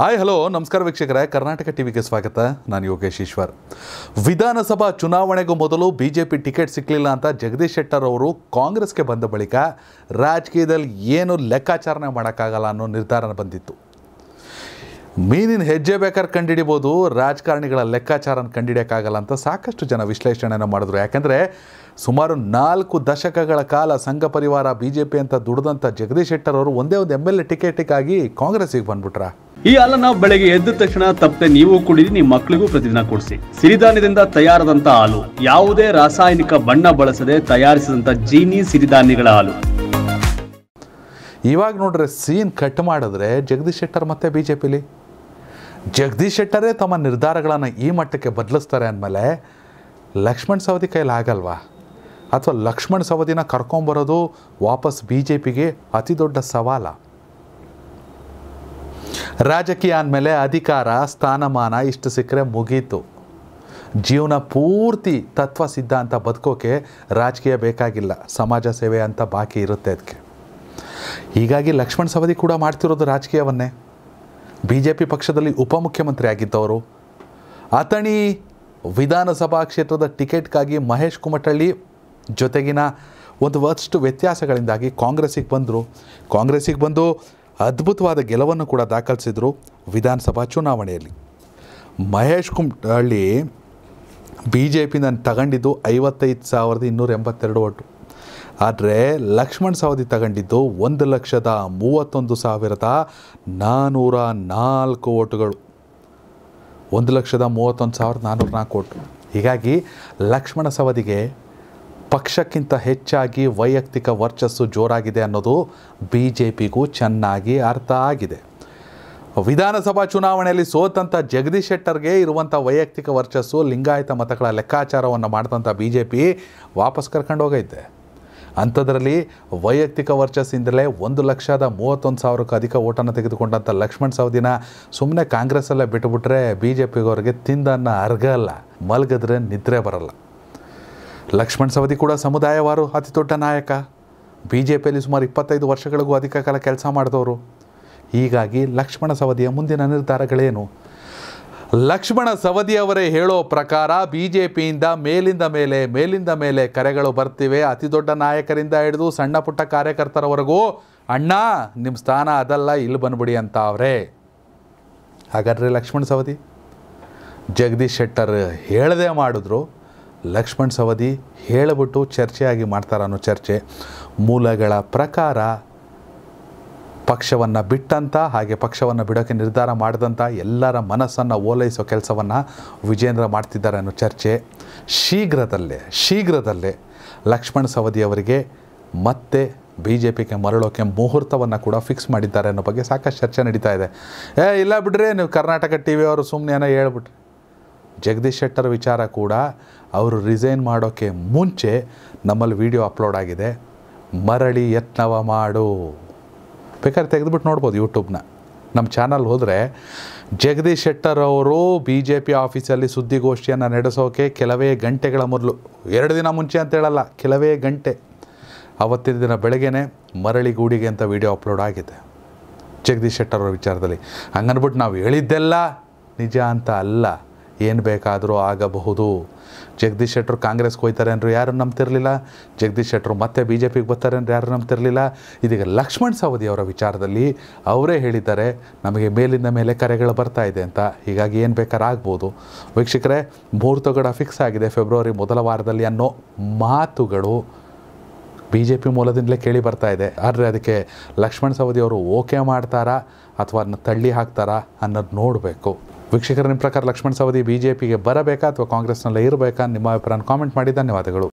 hi hello ನಮಸ್ಕಾರ ವೀಕ್ಷಕರೇ ಕರ್ನಾಟಕ ಟಿವಿಗೆ ಸ್ವಾಗತ ನಾನು ಯೋಗೇಶ್ ಈಶ್ವರ್ ವಿಧಾನಸಭಾ ಚುನಾವಣೆಗೂ ಮೊದಲು ಬಿ ಜೆ ಪಿ ಟಿಕೆಟ್ ಸಿಕ್ಕಲಿಲ್ಲ ಅಂತ ಜಗದೀಶ್ ಶೆಟ್ಟರ್ ಅವರು ಕಾಂಗ್ರೆಸ್ಗೆ ಬಂದ ಬಳಿಕ ರಾಜಕೀಯದಲ್ಲಿ ಏನು ಲೆಕ್ಕಾಚಾರಣೆ ಮಾಡೋಕ್ಕಾಗಲ್ಲ ಅನ್ನೋ ನಿರ್ಧಾರ ಬಂದಿತ್ತು ಮೀನಿನ ಹೆಜ್ಜೆ ಬೇಕಾದ್ರೆ ಕಂಡುಹಿಡಿಬೋದು ರಾಜಕಾರಣಿಗಳ ಲೆಕ್ಕಾಚಾರನ ಕಂಡುಹಿಡಿಯೋಕ್ಕಾಗಲ್ಲ ಅಂತ ಸಾಕಷ್ಟು ಜನ ವಿಶ್ಲೇಷಣೆಯನ್ನು ಮಾಡಿದ್ರು ಯಾಕೆಂದರೆ ಸುಮಾರು ನಾಲ್ಕು ದಶಕಗಳ ಕಾಲ ಸಂಘ ಪರಿವಾರ ಬಿ ಜೆ ಪಿ ಅಂತ ದುಡಿದಂಥ ಜಗದೀಶ್ ಶೆಟ್ಟರ್ ಅವರು ಒಂದೇ ಒಂದು ಎಮ್ ಎಲ್ ಎ ಟಿಕೆಟಿಗಾಗಿ ಕಾಂಗ್ರೆಸ್ಸಿಗೆ ಬಂದ್ಬಿಟ್ರಾ ಈ ಹಾಲನ್ನ ಬೆಳಗ್ಗೆ ಎದ್ದ ತಕ್ಷಣ ತಪ್ಪದೆ ನೀವು ಕುಡಿದು ನಿಮ್ಮ ಮಕ್ಕಳಿಗೂ ಪ್ರತಿದಿನ ಕೊಡಿಸಿ ಸಿರಿಧಾನ್ಯದಿಂದ ತಯಾರಾದಂಥ ಹಾಲು ಯಾವುದೇ ರಾಸಾಯನಿಕ ಬಣ್ಣ ಬಳಸದೆ ತಯಾರಿಸಿದಂಥ ಜೀನಿ ಸಿರಿಧಾನ್ಯಗಳ ಹಾಲು ಇವಾಗ ನೋಡ್ರೆ ಸೀನ್ ಕಟ್ ಮಾಡಿದ್ರೆ ಜಗದೀಶ್ ಶೆಟ್ಟರ್ ಮತ್ತೆ ಬಿ ಜೆ ಪಿಲಿ ಜಗದೀಶ್ ಶೆಟ್ಟರೇ ತಮ್ಮ ನಿರ್ಧಾರಗಳನ್ನು ಈ ಮಟ್ಟಕ್ಕೆ ಬದಲಿಸ್ತಾರೆ ಅಂದಮೇಲೆ ಲಕ್ಷ್ಮಣ್ ಸವದಿ ಕೈಲಿ ಆಗಲ್ವಾ ಅಥವಾ ಲಕ್ಷ್ಮಣ್ ಸವದಿನ ಕರ್ಕೊಂಬರೋದು ವಾಪಸ್ ಬಿ ಜೆ ಪಿಗೆ ಅತಿ ದೊಡ್ಡ ಸವಾಲ ರಾಜಕೀಯ ಅಂದಮೇಲೆ ಅಧಿಕಾರ ಸ್ಥಾನಮಾನ ಇಷ್ಟು ಸಿಕ್ಕರೆ ಮುಗೀತು ಜೀವನ ಪೂರ್ತಿ ತತ್ವ ಸಿದ್ಧಾಂತ ಬದುಕೋಕೆ ರಾಜಕೀಯ ಬೇಕಾಗಿಲ್ಲ ಸಮಾಜ ಸೇವೆ ಅಂತ ಬಾಕಿ ಇರುತ್ತೆ ಅದಕ್ಕೆ ಹೀಗಾಗಿ ಲಕ್ಷ್ಮಣ್ ಸವದಿ ಕೂಡ ಮಾಡ್ತಿರೋದು ರಾಜಕೀಯವನ್ನೇ ಬಿ ಜೆ ಪಿ ಪಕ್ಷದಲ್ಲಿ ಉಪಮುಖ್ಯಮಂತ್ರಿ ಆಗಿದ್ದವರು ಅಥಣಿ ವಿಧಾನಸಭಾ ಕ್ಷೇತ್ರದ ಟಿಕೆಟ್ಗಾಗಿ ಮಹೇಶ್ ಕುಮಟಳ್ಳಿ ಜೊತೆಗಿನ ಒಂದು ವರ್ಷಷ್ಟು ವ್ಯತ್ಯಾಸಗಳಿಂದಾಗಿ ಕಾಂಗ್ರೆಸ್ಸಿಗೆ ಬಂದರು ಕಾಂಗ್ರೆಸ್ಸಿಗೆ ಬಂದು ಅದ್ಭುತವಾದ ಗೆಲುವನ್ನು ಕೂಡ ದಾಖಲಿಸಿದರು ವಿಧಾನಸಭಾ ಚುನಾವಣೆಯಲ್ಲಿ Mahesh Kumathalli B J P ನಾನು ತಗೊಂಡಿದ್ದು ಐವತ್ತೈದು ಸಾವಿರದ ಇನ್ನೂರ ಎಂಬತ್ತೆರಡು ಓಟು ಆದರೆ ಲಕ್ಷ್ಮಣ್ ಸವದಿ ತಗೊಂಡಿದ್ದು ಒಂದು ಲಕ್ಷದ ಮೂವತ್ತೊಂದು ಸಾವಿರದ ನಾನ್ನೂರ ನಾಲ್ಕು ಓಟುಗಳು ಒಂದು ಲಕ್ಷದ ಮೂವತ್ತೊಂದು ಸಾವಿರದ ನಾನ್ನೂರ ನಾಲ್ಕು ಓಟು ಹೀಗಾಗಿ ಲಕ್ಷ್ಮಣ ಸವದಿಗೆ ಪಕ್ಷಕ್ಕಿಂತ ಹೆಚ್ಚಾಗಿ ವೈಯಕ್ತಿಕ ವರ್ಚಸ್ಸು ಜೋರಾಗಿದೆ ಅನ್ನೋದು ಬಿ ಜೆ ಪಿಗೂ ಚೆನ್ನಾಗಿ ಅರ್ಥ ಆಗಿದೆ ವಿಧಾನಸಭಾ ಚುನಾವಣೆಯಲ್ಲಿ ಸೋತಂಥ ಜಗದೀಶ್ ಶೆಟ್ಟರ್ಗೆ ಇರುವಂಥ ವೈಯಕ್ತಿಕ ವರ್ಚಸ್ಸು ಲಿಂಗಾಯತ ಮತಗಳ ಲೆಕ್ಕಾಚಾರವನ್ನು ಮಾಡಿದಂಥ ಬಿ ಜೆ ಪಿ ವಾಪಸ್ ಕರ್ಕೊಂಡು ಹೋಗೈತೆ ಅಂಥದ್ರಲ್ಲಿ ವೈಯಕ್ತಿಕ ವರ್ಚಸ್ಸಿಂದಲೇ ಒಂದು ಲಕ್ಷದ ಮೂವತ್ತೊಂದು ಸಾವಿರಕ್ಕೂ ಅಧಿಕ ಓಟನ್ನು ತೆಗೆದುಕೊಂಡಂಥ ಲಕ್ಷ್ಮಣ್ ಸವದಿನ ಸುಮ್ಮನೆ ಕಾಂಗ್ರೆಸ್ಸಲ್ಲೇ ಬಿಟ್ಟುಬಿಟ್ರೆ ಬಿ ಜೆ ಪಿಗೋರಿಗೆ ತಿಂದನ್ನು ಅರ್ಗಲ್ಲ ಮಲಗಿದ್ರೆ ನಿದ್ರೆ ಬರಲ್ಲ ಲಕ್ಷ್ಮಣ್ ಸವದಿ ಕೂಡ ಸಮುದಾಯವಾರು ಅತಿ ದೊಡ್ಡ ನಾಯಕ ಬಿ ಜೆ ಪಿಯಲ್ಲಿ ಸುಮಾರು ಇಪ್ಪತ್ತೈದು ವರ್ಷಗಳಿಗೂ ಅಧಿಕ ಕಾಲ ಕೆಲಸ ಮಾಡಿದವರು ಹೀಗಾಗಿ ಲಕ್ಷ್ಮಣ ಸವದಿಯ ಮುಂದಿನ ನಿರ್ಧಾರಗಳೇನು ಲಕ್ಷ್ಮಣ ಸವದಿಯವರೇ ಹೇಳೋ ಪ್ರಕಾರ ಬಿ ಜೆ ಪಿಯಿಂದ ಮೇಲಿಂದ ಮೇಲೆ ಮೇಲಿಂದ ಮೇಲೆ ಕರೆಗಳು ಬರ್ತಿವೆ ಅತಿ ದೊಡ್ಡ ನಾಯಕರಿಂದ ಹಿಡಿದು ಸಣ್ಣ ಪುಟ್ಟ ಕಾರ್ಯಕರ್ತರವರೆಗೂ ಅಣ್ಣ ನಿಮ್ಮ ಸ್ಥಾನ ಅದಲ್ಲ ಇಲ್ಲಿ ಬಂದ್ಬಿಡಿ ಅಂತ ಅವರೇ ಹಾಗಾದ್ರೆ ಲಕ್ಷ್ಮಣ ಸವದಿ ಜಗದೀಶ್ ಶೆಟ್ಟರ್ ಹೇಳದೆ ಮಾಡಿದ್ರು ಲಕ್ಷ್ಮಣ್ ಸವದಿ ಹೇಳಿಬಿಟ್ಟು ಚರ್ಚೆಯಾಗಿ ಮಾಡ್ತಾರೆ ಅನ್ನೋ ಚರ್ಚೆ ಮೂಲಗಳ ಪ್ರಕಾರ ಪಕ್ಷವನ್ನು ಬಿಟ್ಟಂಥ ಹಾಗೆ ಪಕ್ಷವನ್ನು ಬಿಡೋಕ್ಕೆ ನಿರ್ಧಾರ ಮಾಡಿದಂಥ ಎಲ್ಲರ ಮನಸ್ಸನ್ನು ಓಲೈಸೋ ಕೆಲಸವನ್ನು ವಿಜೇಂದ್ರ ಮಾಡ್ತಿದ್ದಾರೆ ಅನ್ನೋ ಚರ್ಚೆ ಶೀಘ್ರದಲ್ಲೇ ಶೀಘ್ರದಲ್ಲೇ ಲಕ್ಷ್ಮಣ್ ಸವದಿಯವರಿಗೆ ಮತ್ತೆ ಬಿ ಜೆ ಪಿಗೆ ಮರಳೋಕೆ ಮುಹೂರ್ತವನ್ನು ಕೂಡ ಫಿಕ್ಸ್ ಮಾಡಿದ್ದಾರೆ ಅನ್ನೋ ಬಗ್ಗೆ ಸಾಕಷ್ಟು ಚರ್ಚೆ ನಡೀತಾ ಇದೆ ಏ ಇಲ್ಲ ಬಿಡ್ರಿ ನೀವು ಕರ್ನಾಟಕ ಟಿ ಅವರು ಸುಮ್ಮನೆ ಏನೋ ಹೇಳ್ಬಿಟ್ರಿ ಜಗದೀಶ್ ಶೆಟ್ಟರ್ ವಿಚಾರ ಕೂಡ ಅವರು ರಿಸೈನ್ ಮಾಡೋಕ್ಕೆ ಮುಂಚೆ ನಮ್ಮಲ್ಲಿ ವಿಡಿಯೋ ಅಪ್ಲೋಡ್ ಆಗಿದೆ ಮರಳಿ ಯತ್ನವ ಮಾಡು ಬೇಕಾದ್ರೆ ತೆಗೆದುಬಿಟ್ಟು ನೋಡ್ಬೋದು ಯೂಟ್ಯೂಬ್ನ ನಮ್ಮ ಚಾನಲ್ ಹೋದರೆ ಜಗದೀಶ್ ಶೆಟ್ಟರ್ ಅವರು ಬಿ ಜೆ ಪಿ ಆಫೀಸಲ್ಲಿ ಸುದ್ದಿಗೋಷ್ಠಿಯನ್ನು ನಡೆಸೋಕೆ ಕೆಲವೇ ಗಂಟೆಗಳ ಮೊದಲು ಎರಡು ದಿನ ಮುಂಚೆ ಅಂತ ಹೇಳಲ್ಲ ಕೆಲವೇ ಗಂಟೆ ಅವತ್ತಿನ ದಿನ ಬೆಳಗ್ಗೆ ಮರಳಿ ಗೂಡಿಗೆ ಅಂತ ವಿಡಿಯೋ ಅಪ್ಲೋಡ್ ಆಗಿದೆ ಜಗದೀಶ್ ಶೆಟ್ಟರ್ ಅವರ ವಿಚಾರದಲ್ಲಿ ಹಂಗನ್ಬಿಟ್ಟು ನಾವು ಹೇಳಿದ್ದೆಲ್ಲ ನಿಜ ಅಂತ ಅಲ್ಲ ಏನು ಬೇಕಾದರೂ ಆಗಬಹುದು ಜಗದೀಶ್ ಶೆಟ್ಟರ್ ಕಾಂಗ್ರೆಸ್ಗೆ ಅಂದರು ಯಾರು ನಂಬ್ತಿರಲಿಲ್ಲ ಜಗದೀಶ್ ಶೆಟ್ಟರು ಮತ್ತೆ ಬಿ ಜೆ ಪಿಗೆ ಬರ್ತಾರೆ ಅಂದ್ರೆ ಯಾರು ನಂಬ್ತಿರಲಿಲ್ಲ ಇದೀಗ ಲಕ್ಷ್ಮಣ್ ಸವದಿ ಅವರ ವಿಚಾರದಲ್ಲಿ ಅವರೇ ಹೇಳಿದ್ದಾರೆ ನಮಗೆ ಮೇಲಿಂದ ಮೇಲೆ ಕರೆಗಳು ಬರ್ತಾ ಇದೆ ಅಂತ ಹೀಗಾಗಿ ಏನು ಬೇಕಾದ್ರೂ ಆಗ್ಬೋದು ವೀಕ್ಷಕರೇ ಮುಹೂರ್ತಗಡ ಫಿಕ್ಸ್ ಆಗಿದೆ ಫೆಬ್ರವರಿ ಮೊದಲ ವಾರದಲ್ಲಿ ಅನ್ನೋ ಮಾತುಗಳು ಬಿ ಜೆ ಪಿ ಮೂಲದಿಂದಲೇ ಕೇಳಿ ಬರ್ತಾ ಇದೆ ಆದರೆ ಅದಕ್ಕೆ ಲಕ್ಷ್ಮಣ್ ಸವದಿ ಅವರು ಓಕೆ ಮಾಡ್ತಾರಾ ಅಥವಾ ಅದನ್ನ ತಳ್ಳಿ ಹಾಕ್ತಾರಾ ಅನ್ನೋದು ನೋಡಬೇಕು ವೀಕ್ಷಕರ ನಿಮ್ಮ ಪ್ರಕಾರ ಲಕ್ಷ್ಮಣ್ ಸವದಿ ಬಿಜೆಪಿಗೆ ಬರಬೇಕಾ ಅಥವಾ ಕಾಂಗ್ರೆಸ್ನಲ್ಲೇ ಇರಬೇಕಾ ನಿಮ್ಮ ಅಭಿಪ್ರಾಯ ಕಾಮೆಂಟ್ ಮಾಡಿ ಧನ್ಯವಾದಗಳು